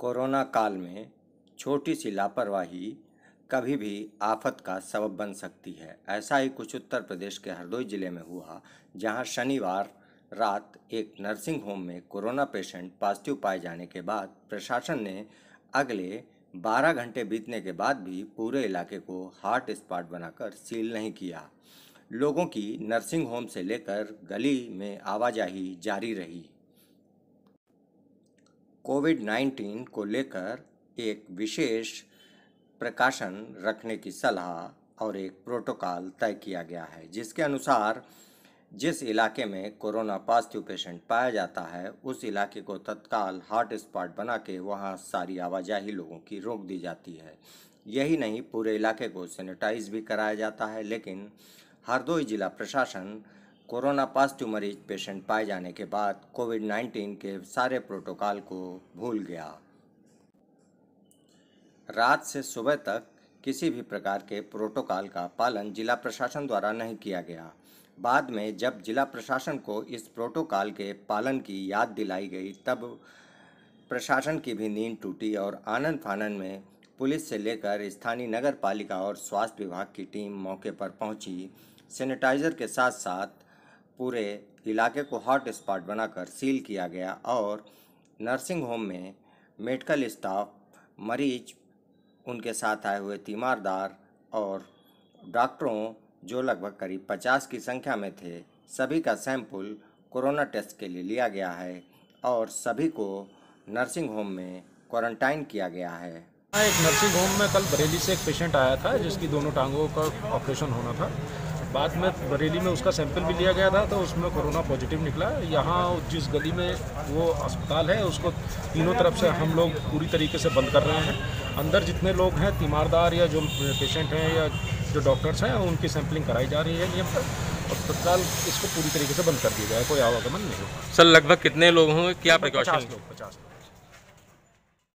corona काल में छोटी सी लापरवाही कभी भी आफत का सबब बन सकती है ऐसा ही कुछ उत्तर प्रदेश के हरदोई ज़िले में हुआ जहां शनिवार रात एक नर्सिंग होम में कोरोना पेशेंट पॉजिटिव पाए जाने के बाद प्रशासन ने अगले 12 घंटे बीतने के बाद भी पूरे इलाके को हॉट स्पॉट बनाकर सील नहीं किया लोगों की नर्सिंग होम से लेकर गली में आवाजाही जारी रही कोविड 19 को लेकर एक विशेष प्रकाशन रखने की सलाह और एक प्रोटोकॉल तय किया गया है जिसके अनुसार जिस इलाके में कोरोना पॉजिटिव पेशेंट पाया जाता है उस इलाके को तत्काल हॉट स्पॉट बना के वहाँ सारी आवाजाही लोगों की रोक दी जाती है यही नहीं पूरे इलाके को सैनिटाइज भी कराया जाता है लेकिन हरदोई जिला प्रशासन कोरोना पॉजिटिव मरीज पेशेंट पाए जाने के बाद कोविड 19 के सारे प्रोटोकॉल को भूल गया रात से सुबह तक किसी भी प्रकार के प्रोटोकॉल का पालन जिला प्रशासन द्वारा नहीं किया गया बाद में जब जिला प्रशासन को इस प्रोटोकॉल के पालन की याद दिलाई गई तब प्रशासन की भी नींद टूटी और आनंद फानंद में पुलिस से लेकर स्थानीय नगर पालिका और स्वास्थ्य विभाग की टीम मौके पर पहुंची सैनिटाइजर के साथ साथ पूरे इलाके को हॉट स्पॉट बनाकर सील किया गया और नर्सिंग होम में मेडिकल स्टाफ मरीज उनके साथ आए हुए तीमारदार और डॉक्टरों जो लगभग करीब पचास की संख्या में थे सभी का सैंपल कोरोना टेस्ट के लिए लिया गया है और सभी को नर्सिंग होम में क्वारंटाइन किया गया है हाँ, एक नर्सिंग होम में कल बरेली से एक पेशेंट आया था जिसकी दोनों टांगों का ऑपरेशन होना था बाद में बरेली में उसका सैंपल भी लिया गया था तो उसमें कोरोना पॉजिटिव निकला यहाँ जिस गली में वो अस्पताल है उसको तीनों तरफ से हम लोग पूरी तरीके से बंद कर रहे हैं अंदर जितने लोग हैं तीमारदार या जो पेशेंट हैं या जो डॉक्टर्स हैं उनकी सैंपलिंग कराई जा रही है नियम पर और तत्काल इसको पूरी तरीके से बंद कर दिया जाए कोई आवागमन नहीं होगा सर लगभग कितने लोग होंगे क्या प्रिकॉशन पचास पचास लोग